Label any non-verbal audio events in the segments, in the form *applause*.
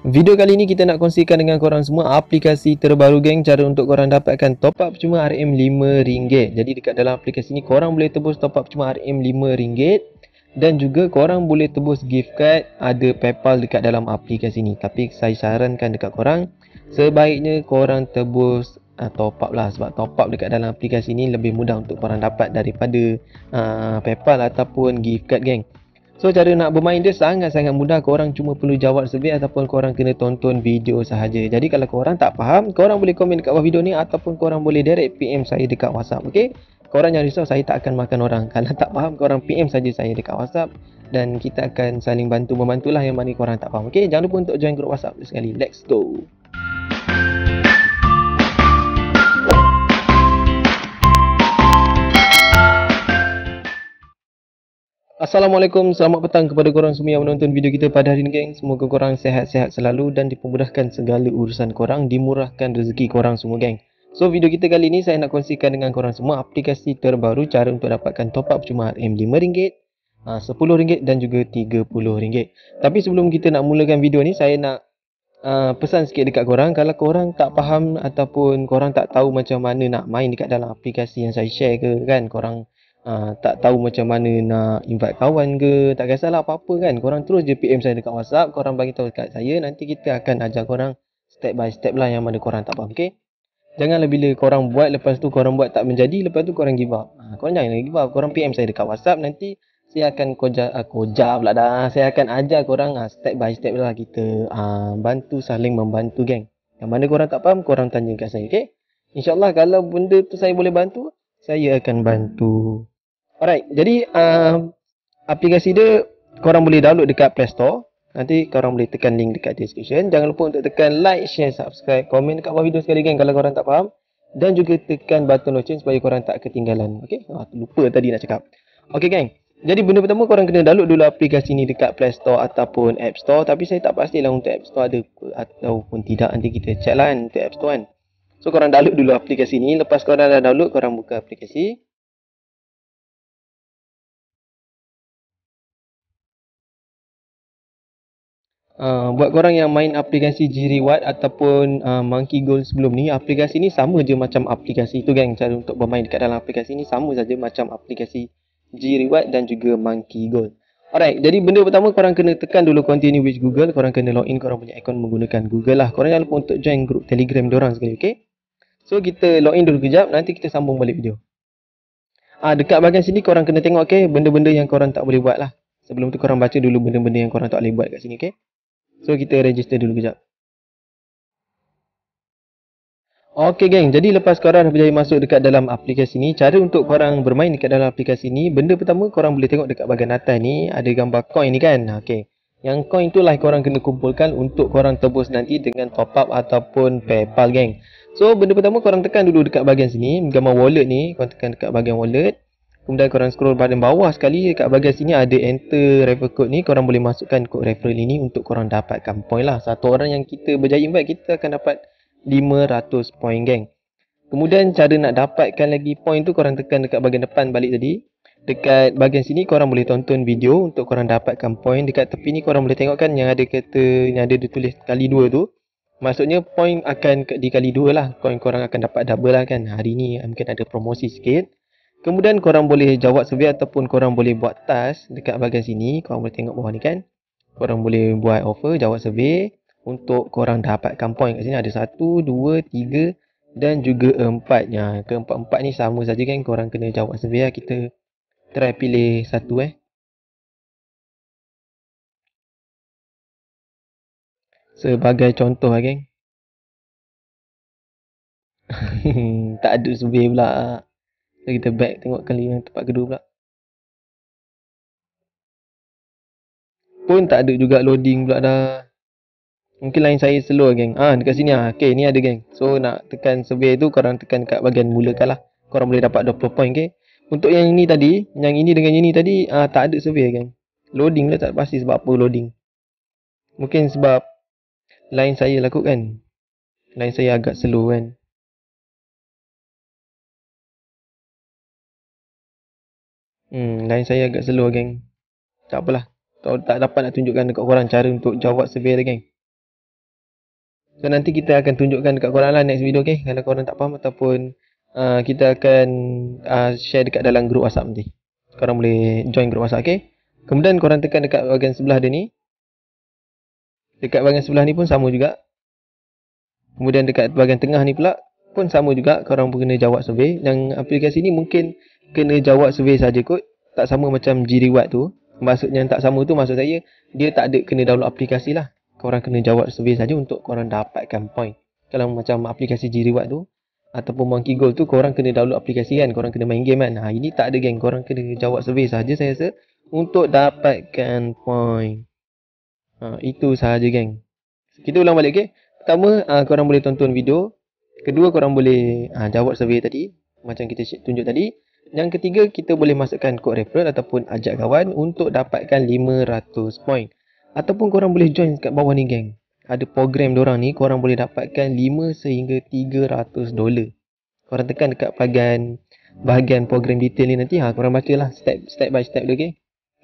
Video kali ini kita nak kongsikan dengan korang semua aplikasi terbaru geng cara untuk korang dapatkan top up cuma RM5. Jadi dekat dalam aplikasi ni korang boleh tebus top up cuma RM5 dan juga korang boleh tebus gift card ada PayPal dekat dalam aplikasi ni. Tapi saya sarankan dekat korang sebaiknya korang tebus uh, top up lah sebab top up dekat dalam aplikasi ni lebih mudah untuk korang dapat daripada uh, PayPal ataupun gift card geng. So cara nak bermain dia sangat-sangat mudah. Kau orang cuma perlu jawab survey ataupun orang kena tonton video sahaja. Jadi kalau kau orang tak faham, orang boleh komen dekat bawah video ni ataupun orang boleh direct PM saya dekat WhatsApp. kau orang jangan risau saya tak akan makan orang. *laughs* Kalau tak faham, orang PM saja saya dekat WhatsApp dan kita akan saling bantu-membantulah yang mana kau orang tak faham. Okey, Jangan lupa untuk join grup WhatsApp sekali. Let's go! Assalamualaikum, selamat petang kepada korang semua yang menonton video kita pada hari ini geng Semoga korang sehat-sehat selalu dan dipermudahkan segala urusan korang Dimurahkan rezeki korang semua geng So video kita kali ini saya nak kongsikan dengan korang semua Aplikasi terbaru cara untuk dapatkan top up cuma RM5 ah, RM10 dan juga RM30 Tapi sebelum kita nak mulakan video ni saya nak uh, pesan sikit dekat korang Kalau korang tak faham ataupun korang tak tahu macam mana nak main dekat dalam aplikasi yang saya share ke kan Korang Ah, tak tahu macam mana nak invite kawan ke tak kisahlah apa-apa kan korang terus je PM saya dekat WhatsApp korang bagi tahu dekat saya nanti kita akan ajar korang step by step lah yang mana korang tak faham okey Janganlah bila korang buat lepas tu korang buat tak menjadi lepas tu korang give up. Ha, korang jangan lagi give up. Korang PM saya dekat WhatsApp nanti saya akan koja uh, koja pula dah. Saya akan ajar korang uh, step by step lah kita uh, bantu saling membantu geng. Yang mana korang tak faham korang tanya kat saya okey. Insyaallah kalau benda tu saya boleh bantu saya akan bantu. Alright, jadi uh, aplikasi dia korang boleh download dekat Play Store. Nanti korang boleh tekan link dekat description. Jangan lupa untuk tekan like, share, subscribe, komen dekat bawah video sekali geng kalau korang tak faham. Dan juga tekan button lonceng supaya korang tak ketinggalan. Okay, ah, lupa tadi nak cakap. Okay gang. jadi benda pertama korang kena download dulu aplikasi ni dekat Play Store ataupun App Store. Tapi saya tak pastilah untuk App Store ada ataupun tidak. Nanti kita check lah kan untuk App Store kan. So korang download dulu aplikasi ni. Lepas korang dah download, korang buka aplikasi. Ah, buat korang yang main aplikasi Jiriwat ataupun uh, Monkey Gold sebelum ni, aplikasi ni sama je macam aplikasi tu gang. Cara untuk bermain dekat dalam aplikasi ni sama saja macam aplikasi Jiriwat dan juga Monkey Gold. Alright, jadi benda pertama korang kena tekan dulu continue with Google. Korang kena login korang punya akaun menggunakan Google lah. Korang jangan lupa untuk join grup Telegram diorang sekali, okay? So, kita login dulu kejap. Nanti kita sambung balik video. Ah, dekat bahagian sini korang kena tengok, okay? Benda-benda yang korang tak boleh buat lah. Sebelum tu korang baca dulu benda-benda yang korang tak boleh buat kat sini, okay? So kita register dulu kejap. Okey geng, jadi lepas korang dah berjaya masuk dekat dalam aplikasi ni, cara untuk korang bermain dekat dalam aplikasi ni, benda pertama korang boleh tengok dekat bahagian atas ni ada gambar coin ni kan. Okey. Yang coin lah korang kena kumpulkan untuk korang tebus nanti dengan top up ataupun PayPal geng. So benda pertama korang tekan dulu dekat bahagian sini, gambar wallet ni, korang tekan dekat bahagian wallet. Kemudian korang scroll pada bawah sekali Dekat bahagian sini ada enter referral code ni Korang boleh masukkan kod referral ini untuk korang dapatkan point lah Satu orang yang kita berjaya invite kita akan dapat 500 point gang. Kemudian cara nak dapatkan lagi point tu korang tekan dekat bahagian depan balik tadi Dekat bahagian sini korang boleh tonton video untuk korang dapatkan point Dekat tepi ni korang boleh tengok kan yang ada kata yang ada ditulis kali dua tu Maksudnya point akan dikali dua lah Point korang akan dapat double lah kan Hari ni mungkin ada promosi sikit Kemudian korang boleh jawab survey ataupun korang boleh buat task dekat bahagian sini. Korang boleh tengok bawah ni kan. Korang boleh buat offer jawab survey untuk korang dapatkan point kat sini. Ada 1, 2, 3 dan juga 4. Ya, keempat-empat ni sama saja kan. Korang kena jawab survey lah. Kita try pilih satu eh. Sebagai contoh lah geng. *laughs* tak ada survey pula. Lah. So kita back tengok kali yang tempat kedua pula Pun tak ada juga loading pula dah Mungkin lain saya slow geng Ah, dekat sini lah Okay ni ada geng So nak tekan survey tu korang tekan kat bahagian mulakan lah Korang boleh dapat 20 point okay Untuk yang ini tadi Yang ini dengan yang ini tadi ah, tak ada survey geng Loading lah tak pasti sebab apa loading Mungkin sebab Lain saya lakukan Lain saya agak slow kan Hmm, lain saya agak slow geng. Tak apalah. Tak, tak dapat nak tunjukkan dekat korang cara untuk jawab survey dia geng. So nanti kita akan tunjukkan dekat korang lah next video okay. Kalau korang tak faham ataupun uh, kita akan uh, share dekat dalam group WhatsApp nanti. Korang boleh join group WhatsApp okay. Kemudian korang tekan dekat bahagian sebelah dia ni. Dekat bahagian sebelah ni pun sama juga. Kemudian dekat bahagian tengah ni pula pun sama juga korang kena jawab survey. Yang aplikasi ni mungkin kena jawab survey saja kot tak sama macam jiriwat tu maksudnya tak sama tu maksud saya dia tak ada kena download aplikasi lah Kau orang kena jawab survey saja untuk kau orang dapatkan point kalau macam aplikasi jiriwat tu ataupun monkey goal tu kau orang kena download aplikasi kan orang kena main game kan ha, ini tak ada geng orang kena jawab survey saja saya rasa untuk dapatkan point ha, itu sahaja geng kita ulang balik okay? pertama uh, korang boleh tonton video kedua kau orang boleh uh, jawab survey tadi macam kita tunjuk tadi yang ketiga, kita boleh masukkan kod referral ataupun ajak kawan untuk dapatkan 500 point. Ataupun korang boleh join kat bawah ni geng. Ada program diorang ni, korang boleh dapatkan 5 sehingga 300 dolar. Korang tekan dekat bahagian, bahagian program detail ni nanti, ha, korang baca lah step, step by step dia, okay?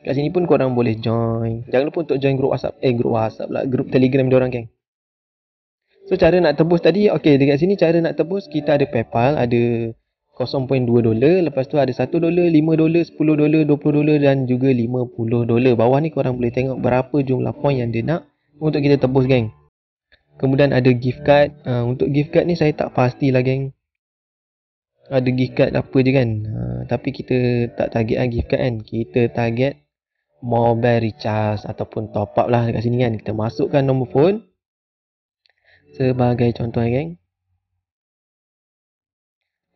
Kat sini pun korang boleh join. Jangan lupa untuk join grup WhatsApp. Eh, grup WhatsApp lah. Grup Telegram diorang, geng. So, cara nak tebus tadi, okay, dekat sini cara nak tebus, kita ada PayPal, ada... 0.2 dolar lepas tu ada 1 dolar, 5 dolar, 10 dolar, 20 dolar dan juga 50 dolar bawah ni korang boleh tengok berapa jumlah point yang dia nak untuk kita tebus geng kemudian ada gift card uh, untuk gift card ni saya tak pasti lah geng ada gift card apa je kan uh, tapi kita tak target lah gift card kan kita target mobile recharge ataupun top up lah dekat sini kan kita masukkan nombor phone sebagai contoh geng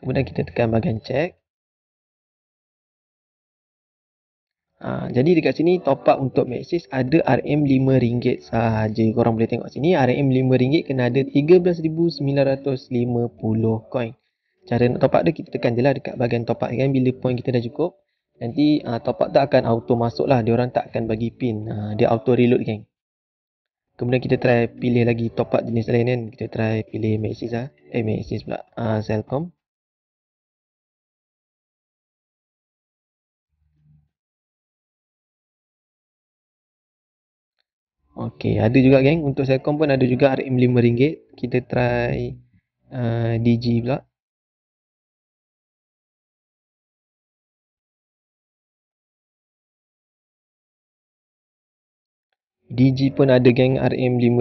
kemudian kita tekan bahagian check Ha, jadi dekat sini top up untuk Maxis ada RM5 sahaja. Korang boleh tengok sini RM5 kena ada 13,950 coin. Cara nak top up dia kita tekan je lah dekat bahagian top up kan bila point kita dah cukup. Nanti ha, top up tu akan auto masuk lah. Dia orang tak akan bagi pin. Ha, dia auto reload kan. Kemudian kita try pilih lagi top up jenis lain kan. Kita try pilih Maxis lah. Eh Maxis pula. Ha, Selcom. Selcom. Okey, ada juga geng untuk Celcom pun ada juga RM5. Kita try uh, DG pula. DG pun ada geng RM5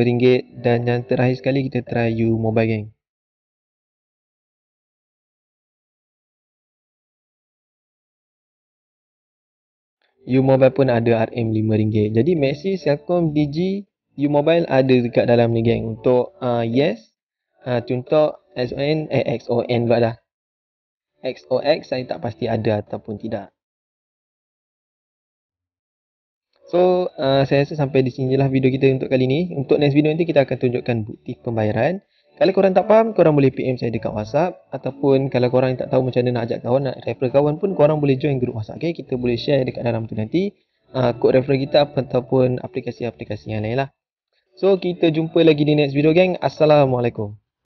dan yang terakhir sekali kita try U Mobile geng. U-Mobile pun ada RM5 Jadi Maxis, Celcom, Digi, U-Mobile ada dekat dalam ni geng Untuk uh, Yes, uh, contoh SON, eh XON pula dah XOX saya tak pasti ada ataupun tidak So uh, saya rasa sampai di sini lah video kita untuk kali ni Untuk next video nanti kita akan tunjukkan bukti pembayaran kalau korang tak faham, korang boleh PM saya dekat WhatsApp ataupun kalau korang tak tahu macam mana nak ajak kawan, nak refer kawan pun korang boleh join grup WhatsApp. Okay? Kita boleh share dekat dalam tu nanti uh, kod refer kita ataupun aplikasi-aplikasi yang lain lah. So, kita jumpa lagi di next video, Gang. Assalamualaikum.